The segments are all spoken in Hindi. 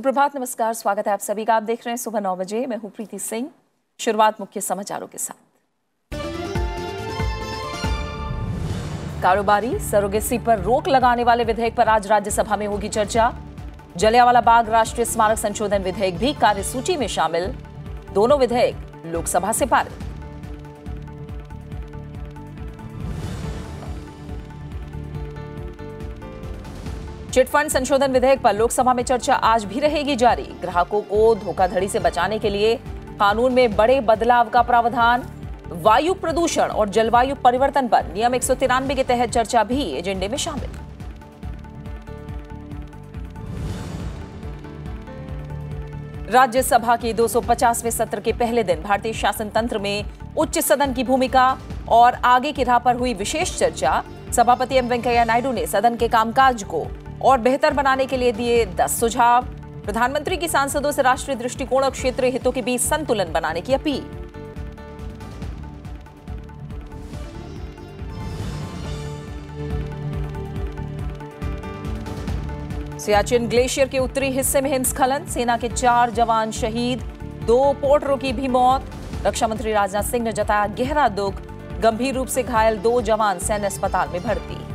सुप्रभात नमस्कार स्वागत है आप सभी का आप देख रहे हैं सुबह नौ बजे मैं हूं प्रीति सिंह शुरुआत मुख्य समाचारों के साथ कारोबारी सरोगेसी पर रोक लगाने वाले विधेयक पर आज राज्यसभा में होगी चर्चा जलियावाला बाग राष्ट्रीय स्मारक संशोधन विधेयक भी कार्यसूची में शामिल दोनों विधेयक लोकसभा से पारित चिटफंड संशोधन विधेयक पर लोकसभा में चर्चा आज भी रहेगी जारी ग्राहकों को धोखाधड़ी से बचाने के लिए कानून में बड़े बदलाव का प्रावधान वायु प्रदूषण और जलवायु परिवर्तन पर नियम एक के तहत चर्चा भी एजेंडे में शामिल राज्यसभा के 250वें सत्र के पहले दिन भारतीय शासन तंत्र में उच्च सदन की भूमिका और आगे की राह पर हुई विशेष चर्चा सभापति एम वेंकैया नायडू ने सदन के कामकाज को और बेहतर बनाने के लिए दिए दस सुझाव प्रधानमंत्री की सांसदों से राष्ट्रीय दृष्टिकोण और क्षेत्रीय हितों के बीच संतुलन बनाने की अपील सियाचिन ग्लेशियर के उत्तरी हिस्से में हिमस्खलन सेना के चार जवान शहीद दो पोर्टरों की भी मौत रक्षा मंत्री राजनाथ सिंह ने जताया गहरा दुख गंभीर रूप से घायल दो जवान सैन्य अस्पताल में भर्ती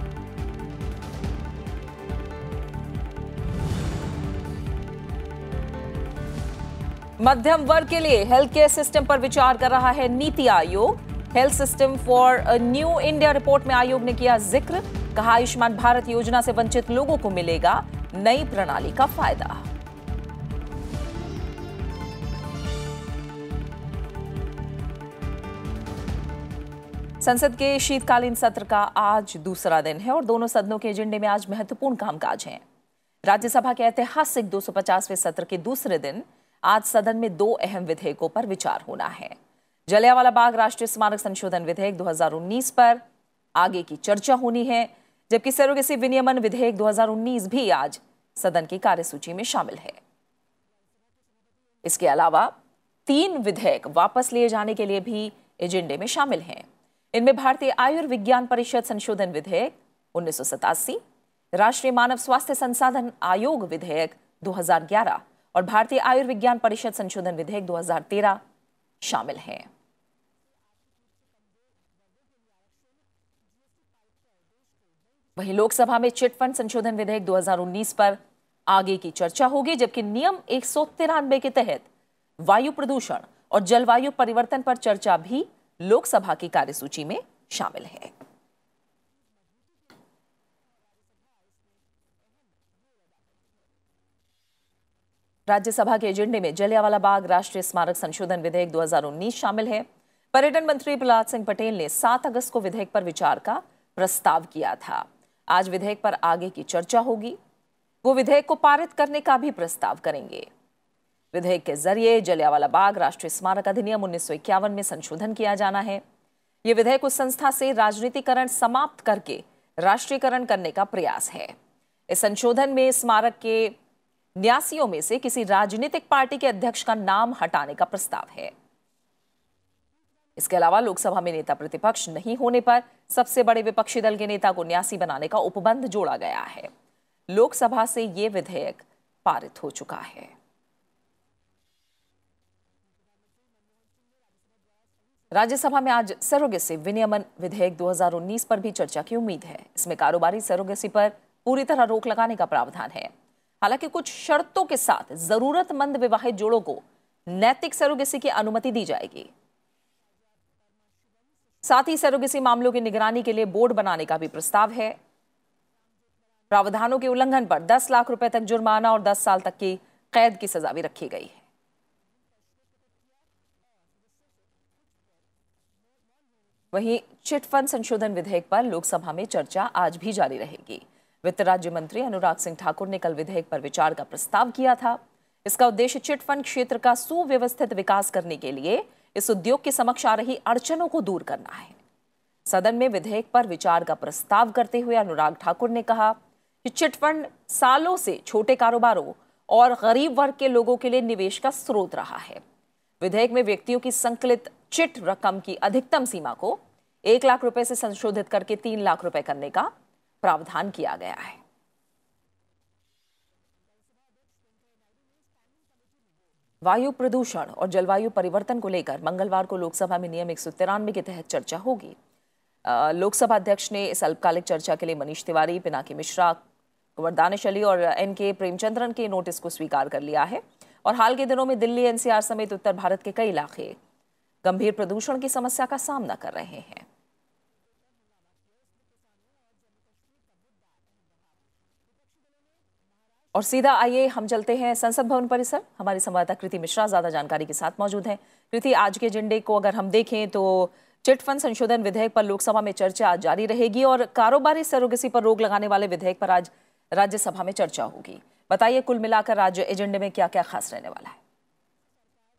मध्यम वर्ग के लिए हेल्थ केयर सिस्टम पर विचार कर रहा है NITI Aayog health system for new India report में आयोग ने किया जिक्र कहा आयुष्मान भारत योजना से वंचित लोगों को मिलेगा नई प्रणाली का फायदा संसद के शीतकालीन सत्र का आज दूसरा दिन है और दोनों सदनों के एजेंडे में आज महत्वपूर्ण कामकाज हैं। राज्यसभा के ऐतिहासिक 250वें सत्र के दूसरे दिन आज सदन में दो अहम विधेयकों पर विचार होना है जलियावाला बाग राष्ट्रीय स्मारक संशोधन विधेयक 2019 पर आगे की चर्चा होनी है जबकि सरोगेसी विनियमन विधेयक 2019 भी आज सदन की कार्यसूची में शामिल है इसके अलावा तीन विधेयक वापस लिए जाने के लिए भी एजेंडे में शामिल हैं इनमें भारतीय आयुर्विज्ञान परिषद संशोधन विधेयक उन्नीस राष्ट्रीय मानव स्वास्थ्य संसाधन आयोग विधेयक 2011 और भारतीय आयुर्विज्ञान परिषद संशोधन विधेयक 2013 शामिल हैं वहीं लोकसभा में चिटफंड संशोधन विधेयक 2019 पर आगे की चर्चा होगी जबकि नियम एक के तहत वायु प्रदूषण और जलवायु परिवर्तन पर चर्चा भी लोकसभा की कार्यसूची में शामिल है राज्यसभा के एजेंडे में जलियावाला बाग राष्ट्रीय स्मारक संशोधन विधेयक 2019 शामिल है पर्यटन मंत्री प्रहलाद सिंह पटेल ने 7 अगस्त को विधेयक पर विचार का प्रस्ताव किया था आज विधेयक पर आगे की चर्चा होगी वो विधेयक को पारित करने का भी प्रस्ताव करेंगे विधेयक के जरिए जलियावाला बाग राष्ट्रीय स्मारक अधिनियम उन्नीस में संशोधन किया जाना है ये विधेयक उस संस्था से राजनीतिकरण समाप्त करके राष्ट्रीयकरण करने का प्रयास है इस संशोधन में स्मारक के न्यासियों में से किसी राजनीतिक पार्टी के अध्यक्ष का नाम हटाने का प्रस्ताव है इसके अलावा लोकसभा में नेता प्रतिपक्ष नहीं होने पर सबसे बड़े विपक्षी दल के नेता को न्यासी बनाने का उपबंध जोड़ा गया है लोकसभा से यह विधेयक पारित हो चुका है राज्यसभा में आज सरोगेसी विनियमन विधेयक 2019 पर भी चर्चा की उम्मीद है इसमें कारोबारी सरोगेसी पर पूरी तरह रोक लगाने का प्रावधान है हालांकि कुछ शर्तों के साथ जरूरतमंद विवाहित जोड़ों को नैतिक सरोगेसी की अनुमति दी जाएगी साथ ही सरोगेसी मामलों की निगरानी के लिए बोर्ड बनाने का भी प्रस्ताव है प्रावधानों के उल्लंघन पर 10 लाख रुपए तक जुर्माना और 10 साल तक की कैद की सजा भी रखी गई है वहीं चिटफंड संशोधन विधेयक पर लोकसभा में चर्चा आज भी जारी रहेगी वित्त राज्य मंत्री अनुराग सिंह ठाकुर ने कल विधेयक पर विचार का प्रस्ताव किया था इसका उद्देश्य चिटफंड क्षेत्र का सुव्यवस्थित विकास करने के लिए इस उद्योग के समक्ष आ रही अड़चनों को दूर करना है सदन में विधेयक पर विचार का प्रस्ताव करते हुए अनुराग ठाकुर ने कहा कि चिटफंड सालों से छोटे कारोबारों और गरीब वर्ग के लोगों के लिए निवेश का स्रोत रहा है विधेयक में व्यक्तियों की संकलित चिट रकम की अधिकतम सीमा को एक लाख रुपए से संशोधित करके तीन लाख रुपए करने का प्रावधान किया गया है वायु प्रदूषण और जलवायु परिवर्तन को लेकर मंगलवार को लोकसभा में नियम एक के तहत चर्चा होगी लोकसभा अध्यक्ष ने इस अल्पकालिक चर्चा के लिए मनीष तिवारी पिनाकी मिश्रा कुंवर दानिश अली और एन के प्रेमचंद्रन के नोटिस को स्वीकार कर लिया है और हाल के दिनों में दिल्ली एनसीआर समेत उत्तर भारत के कई इलाके गंभीर प्रदूषण की समस्या का सामना कर रहे हैं और सीधा आइए हम चलते हैं संसद भवन परिसर हमारी संवाददाता कृति मिश्रा ज्यादा जानकारी के साथ मौजूद हैं कृति आज के एजेंडे को अगर हम देखें तो चिट फंड संशोधन विधेयक पर लोकसभा में चर्चा आज जारी रहेगी और कारोबारी सरोगेसी पर रोक लगाने वाले विधेयक पर आज राज्यसभा में चर्चा होगी बताइए कुल मिलाकर राज्य एजेंडे में क्या क्या खास रहने वाला है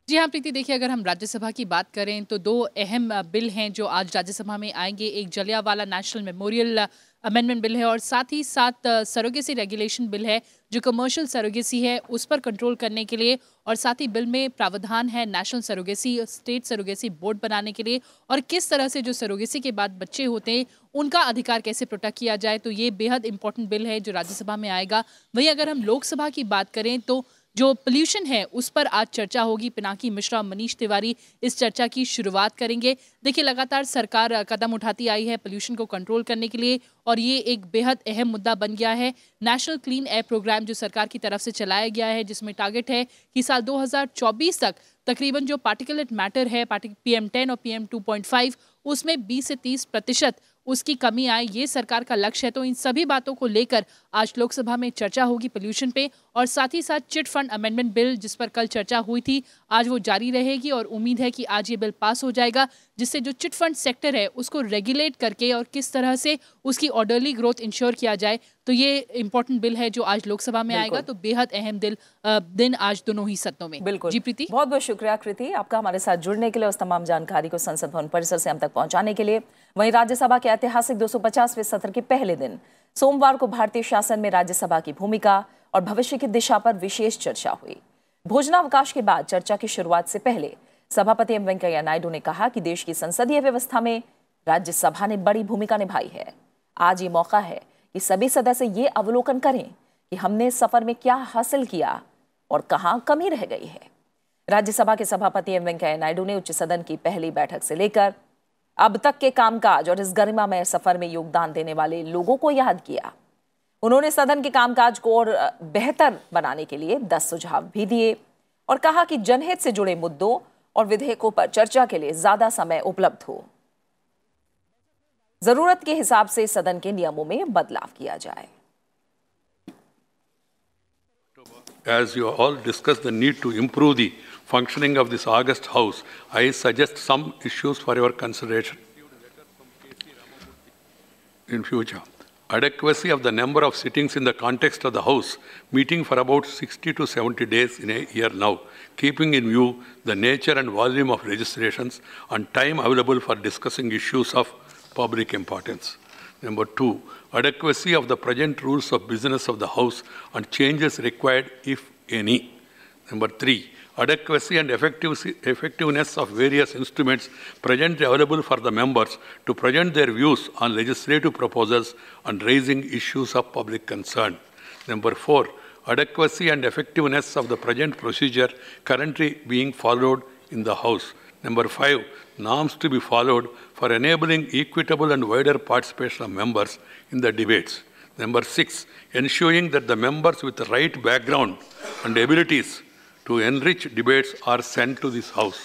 जी हाँ प्रीति देखिए अगर हम राज्यसभा की बात करें तो दो अहम बिल हैं जो आज राज्यसभा में आएंगे एक Jallianwala national memorial amendment bill है और साथ ही साथ सरोगेसी रेगुलेशन बिल है जो कमर्शियल सरोगेसी है उस पर कंट्रोल करने के लिए और साथ ही बिल में प्रावधान है national surrogacy state surrogacy board बनाने के लिए और किस तरह से जो सरोगेसी के बाद बच्चे होते हैं उनका अधिकार कैसे प्रोटेक्ट किया जाए तो ये बेहद इंपॉर्टेंट बिल है जो राज्यसभा में आएगा वहीं अगर हम लोकसभा की बात करें तो जो पोल्यूशन है उस पर आज चर्चा होगी पिनाकी मिश्रा मनीष तिवारी इस चर्चा की शुरुआत करेंगे देखिए लगातार सरकार कदम उठाती आई है पोल्यूशन को कंट्रोल करने के लिए और ये एक बेहद अहम मुद्दा बन गया है नेशनल क्लीन एयर प्रोग्राम जो सरकार की तरफ से चलाया गया है जिसमें टारगेट है कि साल 2024 तक तकरीबन जो पार्टिकुलेट मैटर है पी एम टेन और P M two point five उसमें बीस से तीस प्रतिशत उसकी कमी आए ये सरकार का लक्ष्य है तो इन सभी बातों को लेकर आज लोकसभा में चर्चा होगी पोल्यूशन पे और साथ ही साथ चिट फंड अमेंडमेंट बिल जिस पर कल चर्चा हुई थी आज वो जारी रहेगी और उम्मीद है कि आज ये बिल पास हो जाएगा जिससे जो चिट फंड सेक्टर है उसको रेगुलेट करके और किस तरह से उसकी ऑर्डरली ग्रोथ इंश्योर किया जाए तो ये इंपॉर्टेंट बिल है जो आज लोकसभा में आएगा तो बेहद अहम दिल दिन आज दोनों ही सदनों में बिल्कुल जी प्रीति बहुत बहुत शुक्रिया कृति आपका हमारे साथ जुड़ने के लिए उस तमाम जानकारी को संसद भवन परिसर से हम तक पहुंचाने के लिए वहीं राज्यसभा के ऐतिहासिक दो सत्र के पहले दिन सोमवार को भारतीय शासन में राज्यसभा की भूमिका और भविष्य की दिशा पर विशेष चर्चा हुई भोजनावकाश के बाद चर्चा की शुरुआत से पहले सभापति एम वेंकैया नायडू ने कहा कि देश की संसदीय व्यवस्था में राज्यसभा ने बड़ी भूमिका निभाई है आज ये मौका है कि सभी सदस्य ये अवलोकन करें कि हमने सफर में क्या हासिल किया और कहाँ कमी रह गई है राज्यसभा के सभापति एम वेंकैया नायडू ने उच्च सदन की पहली बैठक से लेकर अब तक के कामकाज और इस गरिमामय सफर में योगदान देने वाले लोगों को याद किया उन्होंने सदन के कामकाज को और बेहतर बनाने के लिए दस सुझाव भी दिए और कहा कि जनहित से जुड़े मुद्दों और विधेयकों पर चर्चा के लिए ज्यादा समय उपलब्ध हो जरूरत के हिसाब से सदन के नियमों में बदलाव किया जाए As you all discuss the need to improve the functioning of this August House, I suggest some issues for your consideration in future. adequacy of the number of sittings in the context of the House, meeting for about 60 to 70 days in a year now, keeping in view the nature and volume of registrations and time available for discussing issues of public importance. Number two, adequacy of the present rules of business of the House and changes required, if any. Number three, adequacy and effectiveness of various instruments presently available for the members to present their views on legislative proposals and raising issues of public concern. Number four, adequacy and effectiveness of the present procedure currently being followed in the House. Number five, norms to be followed for enabling equitable and wider participation of members in the debates. Number six, ensuring that the members with the right background and abilities to enrich debates are sent to this House.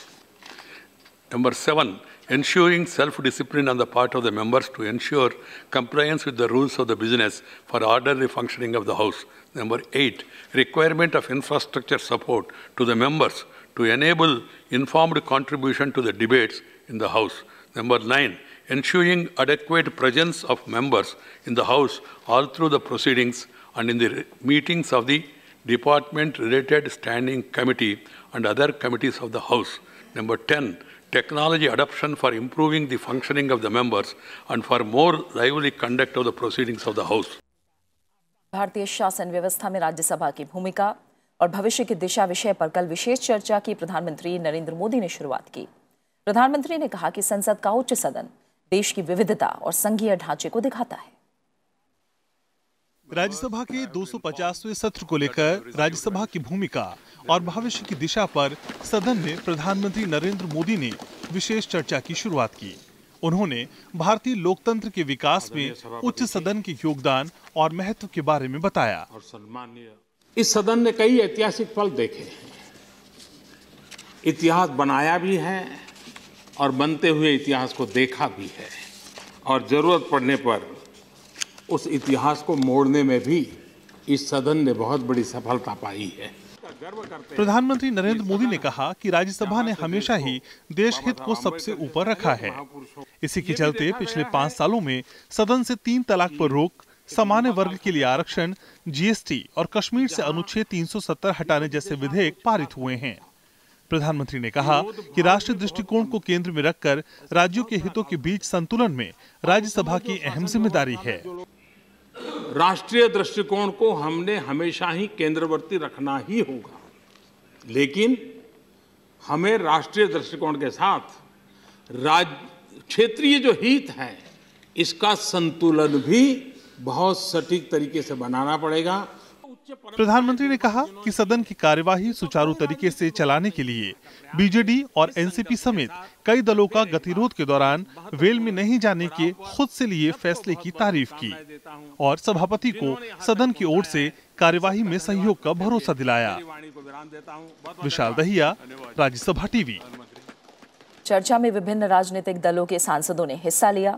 Number seven, ensuring self-discipline on the part of the members to ensure compliance with the rules of the business for orderly functioning of the House. Number eight, requirement of infrastructure support to the members to enable informed contribution to the debates in the House. Number nine, ensuring adequate presence of members in the House all through the proceedings and in the meetings of the department related standing committee and other committees of the House. Number 10, technology adoption for improving the functioning of the members and for more lively conduct of the proceedings of the House. भारतीय शासन व्यवस्था में राज्यसभा की भूमिका और भविष्य की दिशा विषय पर कल विशेष चर्चा की प्रधानमंत्री नरेंद्र मोदी ने शुरुआत की प्रधानमंत्री ने कहा कि संसद का उच्च सदन देश की विविधता और संघीय ढांचे को दिखाता है राज्यसभा के 250वें सत्र को लेकर राज्यसभा की भूमिका और भविष्य की दिशा पर सदन में प्रधानमंत्री नरेंद्र मोदी ने विशेष चर्चा की शुरुआत की उन्होंने भारतीय लोकतंत्र के विकास में उच्च सदन के योगदान और महत्व के बारे में बताया इस सदन ने कई ऐतिहासिक पल देखे इतिहास बनाया भी है और बनते हुए इतिहास को देखा भी है और जरूरत पड़ने पर उस इतिहास को मोड़ने में भी इस सदन ने बहुत बड़ी सफलता पाई है प्रधानमंत्री नरेंद्र मोदी ने कहा कि राज्यसभा ने हमेशा ही देश हित को सबसे ऊपर रखा है इसी के चलते पिछले पाँच सालों में सदन से तीन तलाक पर रोक सामान्य वर्ग के लिए आरक्षण जीएसटी और कश्मीर से अनुच्छेद 370 हटाने जैसे विधेयक पारित हुए हैं प्रधानमंत्री ने कहा कि राष्ट्रीय दृष्टिकोण को केंद्र में रखकर राज्यों के हितों के बीच संतुलन में राज्यसभा की अहम जिम्मेदारी है राष्ट्रीय दृष्टिकोण को हमने हमेशा ही केंद्रवर्ती रखना ही होगा लेकिन हमें राष्ट्रीय दृष्टिकोण के साथ राज्य क्षेत्रीय जो हित है इसका संतुलन भी बहुत सटीक तरीके से बनाना पड़ेगा प्रधानमंत्री ने कहा कि सदन की कार्यवाही सुचारू तरीके से चलाने के लिए बीजेडी और एनसीपी समेत कई दलों का गतिरोध के दौरान वेल में नहीं जाने के खुद से लिए फैसले की तारीफ की और सभापति को सदन की ओर से कार्यवाही में सहयोग का भरोसा दिलाया विशाल दहिया राज्यसभा टीवी चर्चा में विभिन्न राजनीतिक दलों के सांसदों ने हिस्सा लिया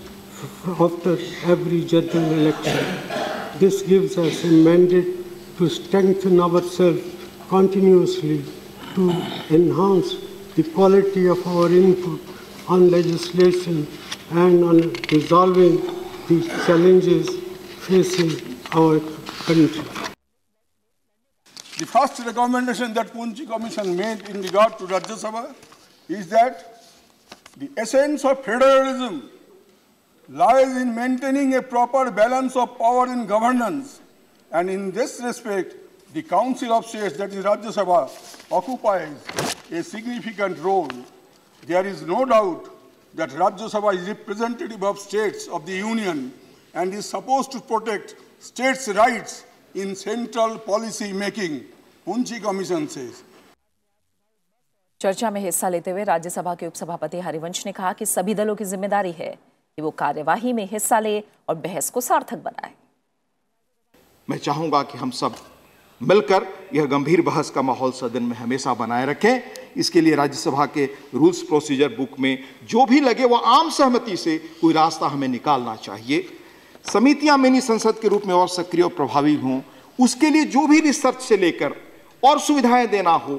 after every general election. This gives us a mandate to strengthen ourselves continuously to enhance the quality of our input on legislation and on resolving the challenges facing our country. The first recommendation that Punji Commission made in regard to Rajya Sabha is that the essence of federalism lies in maintaining a proper balance of power in governance. And in this respect, the Council of States, that is Rajya Sabha, occupies a significant role. There is no doubt that Rajya Sabha is representative of states of the Union and is supposed to protect states' rights in central policy making, Punchi Commission says. चर्चा में हिस्सा लेते हुए राज्यसभा के उपसभापति हरिवंश ने कहा कि सभी दलों की जिम्मेदारी है कि वो कार्यवाही में हिस्सा ले और बहस को सार्थक बनाए मैं चाहूंगा कि हम सब मिलकर यह गंभीर बहस का माहौल सदन में हमेशा बनाए रखें इसके लिए राज्यसभा के रूल्स प्रोसीजर बुक में जो भी लगे वह आम सहमति से कोई रास्ता हमें निकालना चाहिए समितियां मिनी संसद के रूप में और सक्रिय और प्रभावी हों उसके लिए जो भी रिसर्च से लेकर और सुविधाएं देना हो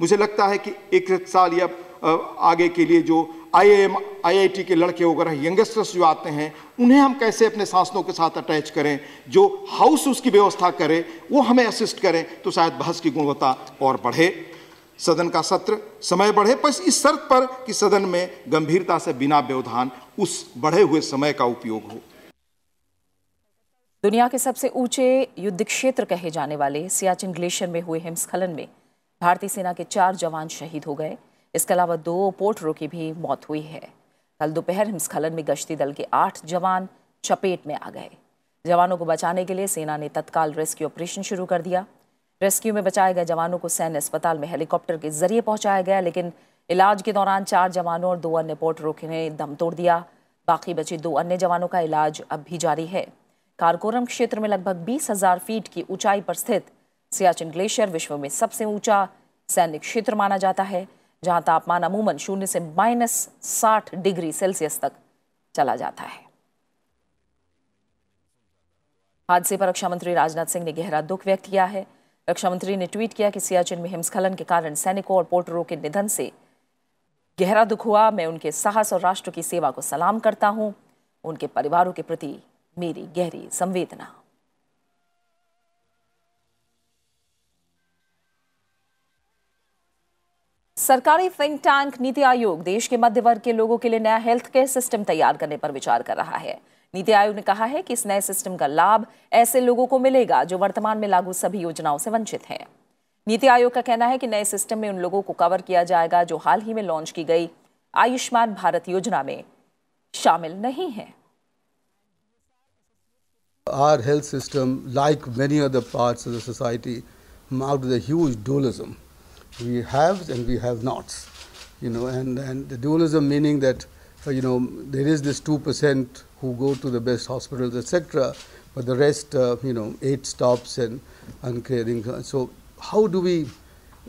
मुझे लगता है कि एक साल या आगे के लिए जो आई आईआईटी के लड़के वगैरह यंगस्टर्स जो आते हैं उन्हें हम कैसे अपने सांसदों के साथ अटैच करें जो हाउस उसकी व्यवस्था करे वो हमें असिस्ट करें तो शायद बहस की गुणवत्ता और बढ़े सदन का सत्र समय बढ़े बस इस शर्त पर कि सदन में गंभीरता से बिना व्यवधान उस बढ़े हुए समय का उपयोग हो दुनिया के सबसे ऊंचे युद्ध क्षेत्र कहे जाने वाले सियाचिन ग्लेशियर में हुए हिमस्खलन में भारतीय सेना के चार जवान शहीद हो गए इसके अलावा दो पोर्टरों की भी मौत हुई है कल दोपहर हिमस्खलन में गश्ती दल के आठ जवान चपेट में आ गए जवानों को बचाने के लिए सेना ने तत्काल रेस्क्यू ऑपरेशन शुरू कर दिया रेस्क्यू में बचाए गए जवानों को सैन्य अस्पताल में हेलीकॉप्टर के जरिए पहुंचाया गया लेकिन इलाज के दौरान चार जवानों और दो अन्य पोर्टरों ने दम तोड़ दिया बाकी बचे दो अन्य जवानों का इलाज अब भी जारी है कारकोरम क्षेत्र में लगभग बीस हजार फीट की ऊंचाई पर स्थित सियाचिन ग्लेशियर विश्व में सबसे ऊंचा सैन्य क्षेत्र माना जाता है जहां तापमान अमूमन शून्य से माइनस साठ डिग्री सेल्सियस तक चला जाता है हादसे पर रक्षा मंत्री राजनाथ सिंह ने गहरा दुख व्यक्त किया है रक्षा मंत्री ने ट्वीट किया कि सियाचिन में हिमस्खलन के कारण सैनिकों और पोर्टरों के निधन से गहरा दुख हुआ मैं उनके साहस और राष्ट्र की सेवा को सलाम करता हूं उनके परिवारों के प्रति मेरी गहरी संवेदना सरकारी थिंक टैंक नीति आयोग देश के मध्य वर्ग के लोगों के लिए नया हेल्थ केयर सिस्टम तैयार करने पर विचार कर रहा है नीति आयोग ने कहा है कि इस नए सिस्टम का लाभ ऐसे लोगों को मिलेगा जो वर्तमान में लागू सभी योजनाओं से वंचित हैं नीति आयोग का कहना है कि नए सिस्टम में उन लोगों को कवर किया जाएगा जो हाल ही में लॉन्च की गई आयुष्मान भारत योजना में शामिल नहीं है we have and we have nots. You know, and, and the dualism meaning that, uh, you know, there is this 2% who go to the best hospitals, etc., but the rest, uh, you know, eight stops and uncaring. So how do we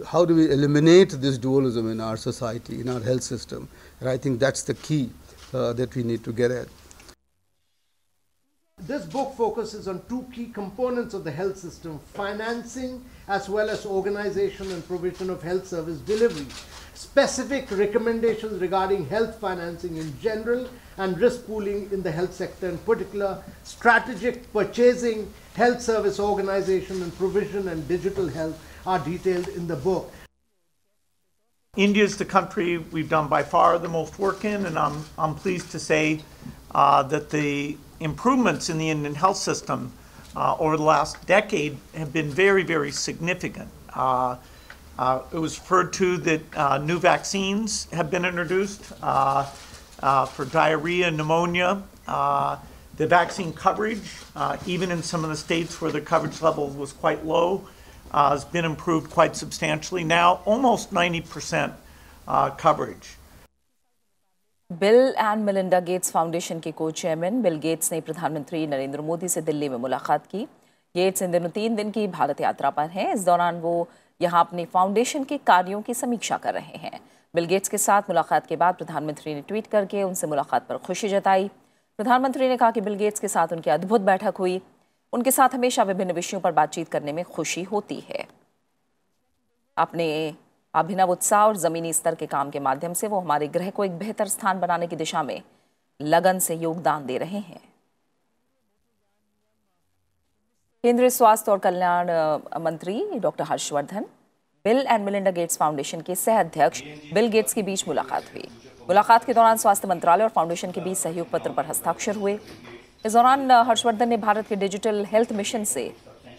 how do we eliminate this dualism in our society, in our health system? And I think that's the key uh, that we need to get at this book focuses on two key components of the health system financing as well as organization and provision of health service delivery. Specific recommendations regarding health financing in general and risk pooling in the health sector in particular, strategic purchasing, health service organization and provision, and digital health are detailed in the book. India is the country we've done by far the most work in, and I'm, I'm pleased to say uh, that the improvements in the Indian health system uh, over the last decade have been very, very significant. Uh, uh, it was referred to that uh, new vaccines have been introduced uh, uh, for diarrhea and pneumonia. the vaccine coverage, even in some of the states where the coverage level was quite low, has been improved quite substantially. Now, almost 90% coverage. Bill and Melinda Gates foundation के को चेयरमैन बिल गेट्स ने प्रधानमंत्री नरेंद्र मोदी से दिल्ली में मुलाकात की गेट्स इन दिनों तीन दिन की भारत यात्रा पर हैं इस दौरान वो यहाँ अपने फाउंडेशन के कार्यों की समीक्षा कर रहे हैं बिल गेट्स के साथ मुलाकात के बाद प्रधानमंत्री ने ट्वीट करके उनसे मुलाकात पर खुशी जताई प्रधानमंत्री ने कहा कि बिल गेट्स के साथ उनकी अद्भुत बैठक हुई उनके साथ हमेशा विभिन्न विषयों पर बातचीत करने में खुशी होती है अपने अभिनव उत्साह और ज़मीनी स्तर के काम के माध्यम से वो हमारे ग्रह को एक बेहतर स्थान बनाने की दिशा में लगन से योगदान दे रहे हैं केंद्रीय स्वास्थ्य और कल्याण मंत्री doctor Harshvardhan Bill and Melinda Gates foundation के सह अध्यक्ष बिल गेट्स के बीच मुलाकात हुई मुलाकात के दौरान स्वास्थ्य मंत्रालय और फाउंडेशन के बीच सहयोग पत्र पर हस्ताक्षर हुए इस दौरान हर्षवर्धन ने भारत के डिजिटल हेल्थ मिशन से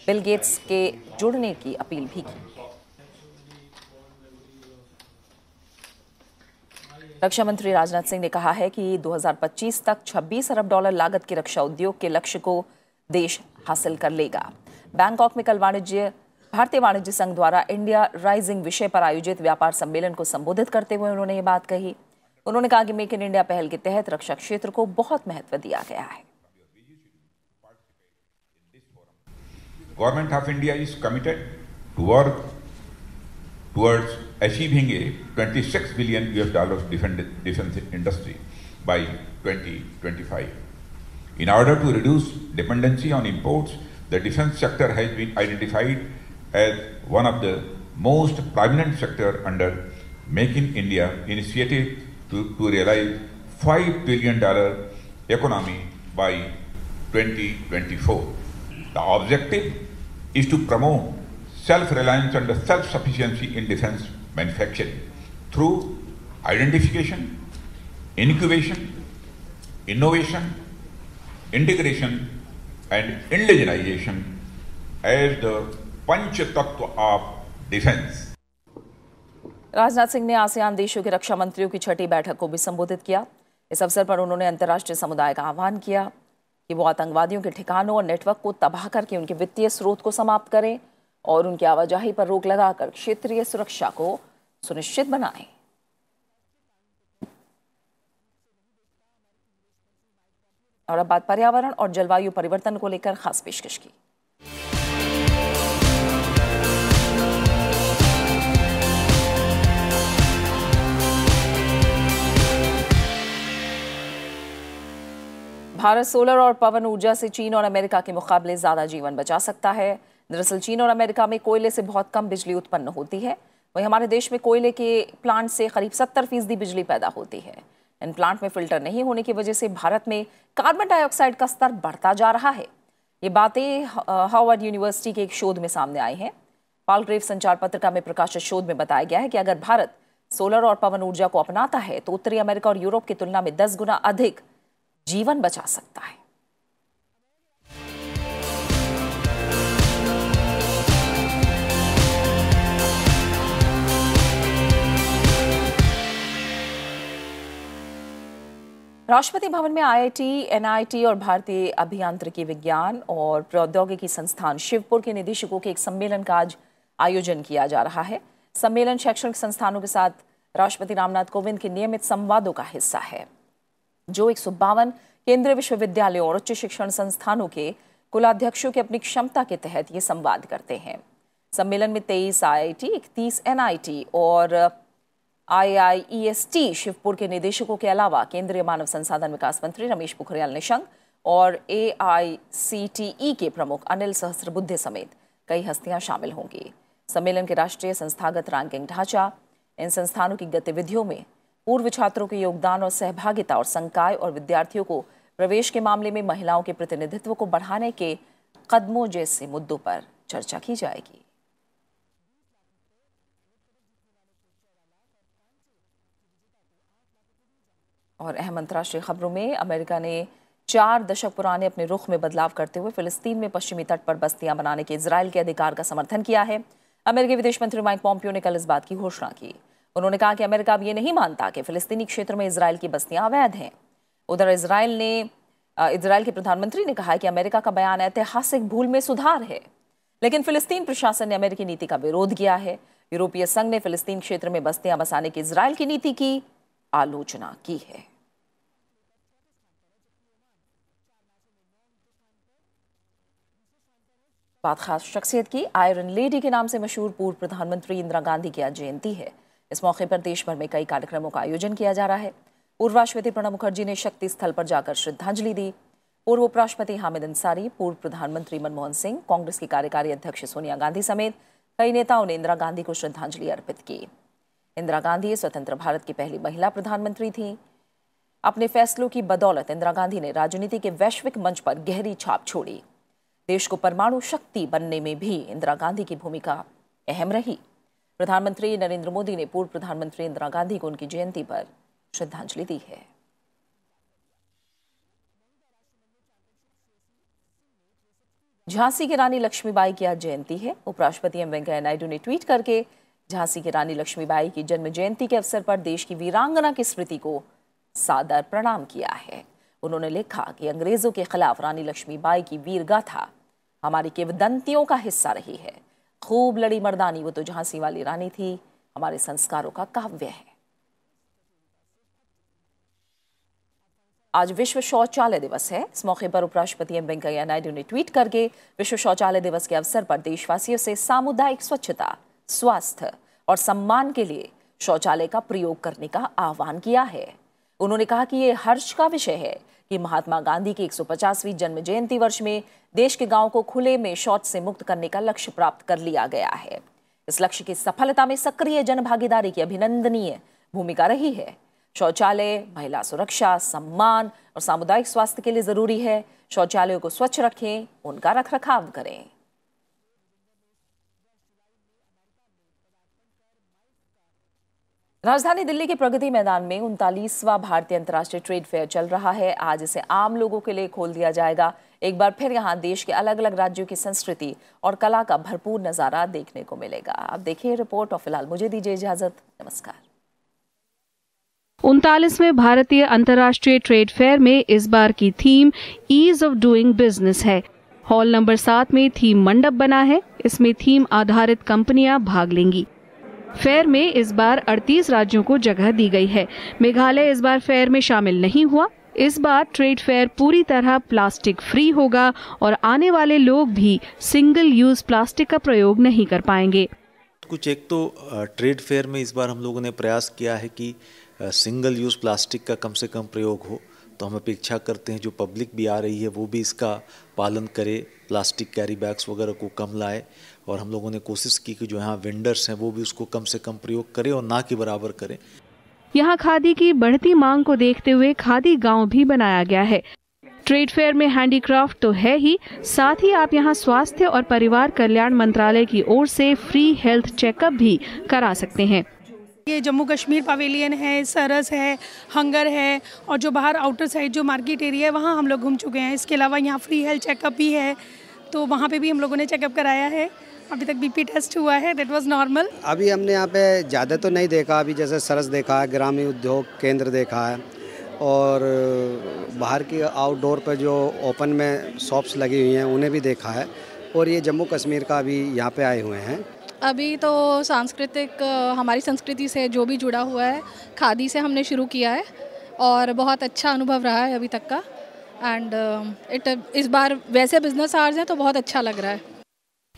बिल गेट्स के जुड़ने की अपील भी की रक्षा मंत्री राजनाथ सिंह ने कहा है कि 2025 तक 26 अरब डॉलर लागत के रक्षा उद्योग के लक्ष्य को देश हासिल कर लेगा बैंकॉक में कल वाणिज्य भारतीय वाणिज्य संघ द्वारा इंडिया राइजिंग विषय पर आयोजित व्यापार सम्मेलन को संबोधित करते हुए उन्होंने ये बात कही उन्होंने कहा कि मेक इन इंडिया पहल के तहत रक्षा क्षेत्र को बहुत महत्व दिया गया है government of India is committed to work towards achieving a 26 billion US dollars defense industry by 2025. In order to reduce dependency on imports, the defense sector has been identified as one of the most prominent sector under Make in India initiative to, to realize 5 trillion economy by 2024. The objective is to promote self-reliance and self-sufficiency in defense manufacturing through identification, incubation, innovation, integration and indigenization as the panch tatva of defense Rajnath Singh ने आसियान देशों के रक्षा मंत्रियों की छठी बैठक को भी संबोधित किया इस अवसर पर उन्होंने अंतर्राष्ट्रीय समुदाय का आह्वान किया कि वो आतंकवादियों के ठिकानों और नेटवर्क को तबाह करके उनके वित्तीय स्रोत को समाप्त करें और उनकी आवाजाही पर रोक लगाकर क्षेत्रीय सुरक्षा को सुनिश्चित बनाएं और अब बात पर्यावरण और जलवायु परिवर्तन को लेकर खास पेशकश की भारत सोलर और पवन ऊर्जा से चीन और अमेरिका के मुकाबले ज्यादा जीवन बचा सकता है दरअसल चीन और अमेरिका में कोयले से बहुत कम बिजली उत्पन्न होती है वहीं हमारे देश में कोयले के प्लांट से करीब सत्तर फीसदी बिजली पैदा होती है इन प्लांट में फिल्टर नहीं होने की वजह से भारत में कार्बन डाइऑक्साइड का स्तर बढ़ता जा रहा है ये बातें हार्वर्ड यूनिवर्सिटी के एक शोध में सामने आई हैं पालग्रेव संचार पत्रिका में प्रकाशित शोध में बताया गया है कि अगर भारत सोलर और पवन ऊर्जा को अपनाता है तो उत्तरी अमेरिका और यूरोप की तुलना में दस गुना अधिक जीवन बचा सकता है राष्ट्रपति भवन में आईआईटी, एनआईटी और भारतीय अभियांत्रिकी विज्ञान और प्रौद्योगिकी संस्थान शिवपुर के निदेशकों के एक सम्मेलन का आज आयोजन किया जा रहा है सम्मेलन शैक्षणिक संस्थानों के साथ राष्ट्रपति रामनाथ कोविंद के नियमित संवादों का हिस्सा है जो एक केंद्रीय विश्वविद्यालयों और उच्च शिक्षण संस्थानों के कुलाध्यक्षों के अपनी क्षमता के तहत ये संवाद करते हैं सम्मेलन में तेईस आई आई टी इकतीस एन और आईआईईएसटी e शिवपुर के निदेशकों के अलावा केंद्रीय मानव संसाधन विकास मंत्री रमेश पोखरियाल निशंक और एआईसीटीई e के प्रमुख अनिल सहस्त्रबुद्धे समेत कई हस्तियां शामिल होंगी सम्मेलन के राष्ट्रीय संस्थागत रैंकिंग ढांचा इन संस्थानों की गतिविधियों में पूर्व छात्रों के योगदान और सहभागिता और संकाय और विद्यार्थियों को प्रवेश के मामले में महिलाओं के प्रतिनिधित्व को बढ़ाने के कदमों जैसे मुद्दों पर चर्चा की जाएगी और अहम अंतर्राष्ट्रीय खबरों में अमेरिका ने चार दशक पुराने अपने रुख में बदलाव करते हुए फिलिस्तीन में पश्चिमी तट पर बस्तियां बनाने के इसराइल के अधिकार का समर्थन किया है अमेरिकी विदेश मंत्री माइक पॉम्पियो ने कल इस बात की घोषणा की उन्होंने कहा कि अमेरिका अब ये नहीं मानता कि फिलिस्तीनी क्षेत्र में इसराइल की बस्तियां अवैध हैं उधर इसराइल ने इसराइल के प्रधानमंत्री ने कहा कि अमेरिका का बयान ऐतिहासिक भूल में सुधार है लेकिन फिलिस्तीन प्रशासन ने अमेरिकी नीति का विरोध किया है यूरोपीय संघ ने फिलिस्तीन क्षेत्र में बस्तियां बसाने की इसराइल की नीति की आलोचना की है बात खास शख्सियत की आयरन लेडी के नाम से मशहूर पूर्व प्रधानमंत्री इंदिरा गांधी की आज जयंती है इस मौके पर देश भर में कई कार्यक्रमों का आयोजन किया जा रहा है पूर्व राष्ट्रपति प्रणब मुखर्जी ने शक्ति स्थल पर जाकर श्रद्धांजलि दी पूर्व उपराष्ट्रपति हामिद अंसारी पूर्व प्रधानमंत्री मनमोहन सिंह कांग्रेस की कार्यकारी अध्यक्ष सोनिया गांधी समेत कई नेताओं ने इंदिरा गांधी को श्रद्धांजलि अर्पित की इंदिरा गांधी स्वतंत्र भारत की पहली महिला प्रधानमंत्री थी अपने फैसलों की बदौलत इंदिरा गांधी ने राजनीति के वैश्विक मंच पर गहरी छाप छोड़ी देश को परमाणु शक्ति बनने में भी इंदिरा गांधी की भूमिका अहम रही प्रधानमंत्री नरेंद्र मोदी ने पूर्व प्रधानमंत्री इंदिरा गांधी को उनकी जयंती पर श्रद्धांजलि दी है झांसी की रानी लक्ष्मीबाई की आज जयंती है उपराष्ट्रपति एम वेंकैया नायडू ने ट्वीट करके झांसी की रानी लक्ष्मीबाई की जन्म जयंती के अवसर पर देश की वीरांगना की स्मृति को सादर प्रणाम किया है उन्होंने लिखा कि अंग्रेजों के खिलाफ रानी लक्ष्मीबाई की वीरगाथा हमारी केवदंतियों का हिस्सा रही है खूब लड़ी मर्दानी वो तो झांसी वाली रानी थी हमारे संस्कारों का काव्य है आज विश्व शौचालय दिवस है इस मौके पर उपराष्ट्रपति एम वेंकैया नायडू ने ट्वीट करके विश्व शौचालय दिवस के अवसर पर देशवासियों से सामुदायिक स्वच्छता स्वास्थ्य और सम्मान के लिए शौचालय का प्रयोग करने का आह्वान किया है उन्होंने कहा कि ये हर्ष का विषय है कि महात्मा गांधी की 150वीं जन्म जयंती वर्ष में देश के गांव को खुले में शौच से मुक्त करने का लक्ष्य प्राप्त कर लिया गया है इस लक्ष्य की सफलता में सक्रिय जनभागीदारी की अभिनंदनीय भूमिका रही है शौचालय महिला सुरक्षा सम्मान और सामुदायिक स्वास्थ्य के लिए जरूरी है शौचालयों को स्वच्छ रखें उनका रख रखाव करें राजधानी दिल्ली के प्रगति मैदान में उनतालीसवा भारतीय अंतर्राष्ट्रीय ट्रेड फेयर चल रहा है आज इसे आम लोगों के लिए खोल दिया जाएगा एक बार फिर यहाँ देश के अलग अलग राज्यों की संस्कृति और कला का भरपूर नजारा देखने को मिलेगा आप देखिए रिपोर्ट और फिलहाल मुझे दीजिए इजाजत नमस्कार उनतालीसवें भारतीय अंतर्राष्ट्रीय ट्रेड फेयर में इस बार की theme ease of doing business है हॉल नंबर सात में थीम मंडप बना है इसमें थीम आधारित कंपनियां भाग लेंगी फेयर में इस बार 38 राज्यों को जगह दी गई है मेघालय इस बार फेयर में शामिल नहीं हुआ इस बार ट्रेड फेयर पूरी तरह प्लास्टिक फ्री होगा और आने वाले लोग भी सिंगल यूज प्लास्टिक का प्रयोग नहीं कर पाएंगे कुछ एक तो ट्रेड फेयर में इस बार हम लोगों ने प्रयास किया है कि सिंगल यूज प्लास्टिक का कम से कम प्रयोग हो तो हम अपेक्षा करते हैं जो पब्लिक भी आ रही है वो भी इसका पालन करे प्लास्टिक कैरी बैग्स वगैरह को कम लाए और हम लोगों ने कोशिश की कि जो यहाँ वेंडर्स हैं वो भी उसको कम से कम प्रयोग करें और ना के बराबर करें यहाँ खादी की बढ़ती मांग को देखते हुए खादी गांव भी बनाया गया है ट्रेड फेयर में हैंडीक्राफ्ट तो है ही साथ ही आप यहाँ स्वास्थ्य और परिवार कल्याण मंत्रालय की ओर से फ्री हेल्थ चेकअप भी करा सकते हैं ये जम्मू कश्मीर पवेलियन है सरस है हंगर है और जो बाहर आउटर साइड जो मार्केट एरिया है वहाँ हम लोग घूम चुके हैं इसके अलावा यहाँ फ्री हेल्थ चेकअप भी है तो वहाँ पे भी हम लोगों ने चेकअप कराया है अभी तक बीपी टेस्ट हुआ है दैट वाज नॉर्मल अभी हमने यहाँ पे ज़्यादा तो नहीं देखा अभी जैसे सरस देखा है ग्रामीण उद्योग केंद्र देखा है और बाहर की आउटडोर पर जो ओपन में शॉप्स लगी हुई हैं उन्हें भी देखा है और ये जम्मू कश्मीर का अभी यहाँ पर आए हुए हैं अभी तो सांस्कृतिक हमारी संस्कृति से जो भी जुड़ा हुआ है खादी से हमने शुरू किया है और बहुत अच्छा अनुभव रहा है अभी तक का एंड इट um, इस बार वैसे बिजनेस आर्ज हैं तो बहुत अच्छा लग रहा है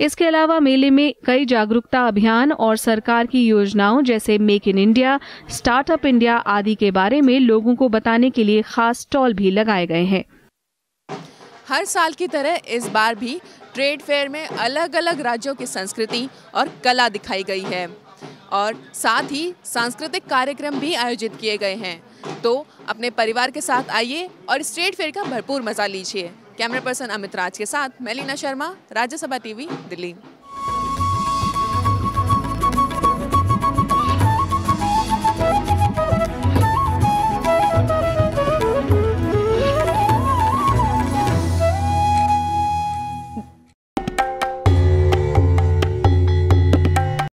इसके अलावा मेले में कई जागरूकता अभियान और सरकार की योजनाओं जैसे make in India startup India आदि के बारे में लोगों को बताने के लिए खास स्टॉल भी लगाए गए हैं हर साल की तरह इस बार भी ट्रेड फेयर में अलग अलग राज्यों की संस्कृति और कला दिखाई गई है और साथ ही सांस्कृतिक कार्यक्रम भी आयोजित किए गए हैं तो अपने परिवार के साथ आइए और स्ट्रेट फेयर का भरपूर मजा लीजिए कैमरा पर्सन अमित राज के साथ मैं लीना शर्मा राज्यसभा टीवी दिल्ली